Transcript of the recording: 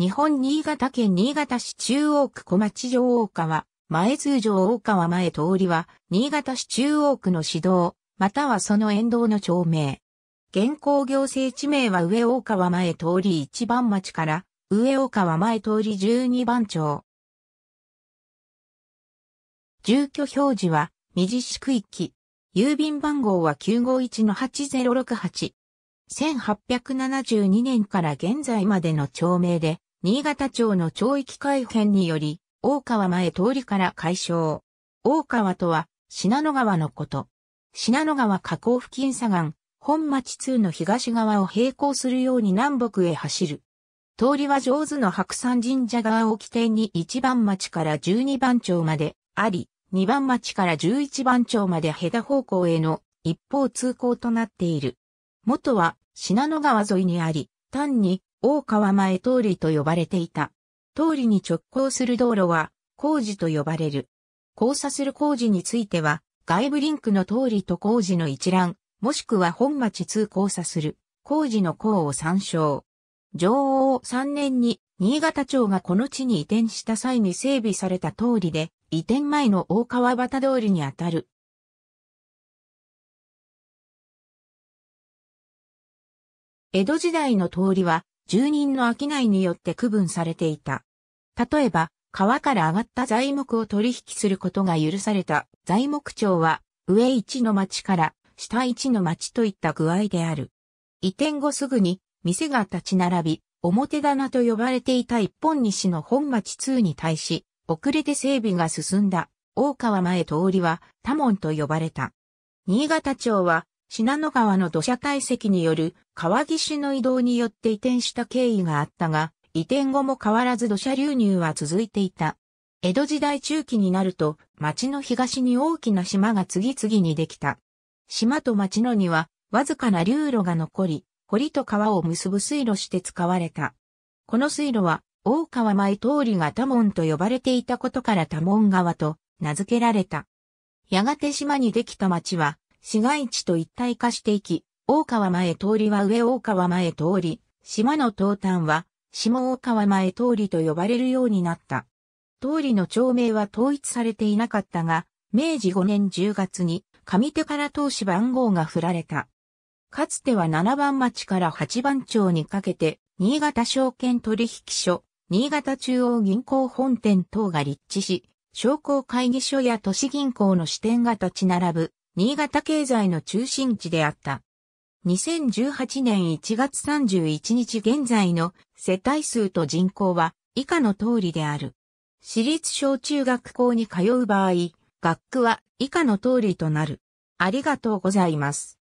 日本新潟県新潟市中央区小町城大川、前通常大川前通りは、新潟市中央区の市道、またはその沿道の町名。現行行政地名は上大川前通り1番町から、上大川前通り12番町。住居表示は、右四区域。郵便番号は951-8068。1872年から現在までの町名で、新潟町の町域改変により、大川前通りから解消。大川とは、信濃川のこと。信濃川河口付近左岸、本町通の東側を並行するように南北へ走る。通りは上手の白山神社側を起点に1番町から12番町まであり、2番町から11番町まで下方向への一方通行となっている。元は信濃川沿いにあり、単に大川前通りと呼ばれていた。通りに直行する道路は、工事と呼ばれる。交差する工事については、外部リンクの通りと工事の一覧、もしくは本町通交差する、工事の項を参照。上王3年に、新潟町がこの地に移転した際に整備された通りで、移転前の大川端通りにあたる。江戸時代の通りは、住人の商いによって区分されていた。例えば、川から上がった材木を取引することが許された材木町は、上一の町から下一の町といった具合である。移転後すぐに、店が立ち並び、表棚と呼ばれていた一本西の本町2に対し、遅れて整備が進んだ大川前通りは多門と呼ばれた。新潟町は信濃川の土砂堆積による川岸の移動によって移転した経緯があったが、移転後も変わらず土砂流入は続いていた。江戸時代中期になると、町の東に大きな島が次々にできた。島と町のには、わずかな流路が残り、堀と川を結ぶ水路して使われた。この水路は、大川前通りが多門と呼ばれていたことから多門川と名付けられた。やがて島にできた町は、市街地と一体化していき、大川前通りは上大川前通り、島の東端は下大川前通りと呼ばれるようになった。通りの町名は統一されていなかったが、明治5年10月に上手から通し番号が振られた。かつては7番町から8番町にかけて、新潟証券取引所、新潟中央銀行本店等が立地し、商工会議所や都市銀行の支店が立ち並ぶ新潟経済の中心地であった。2018年1月31日現在の世帯数と人口は以下の通りである。私立小中学校に通う場合、学区は以下の通りとなる。ありがとうございます。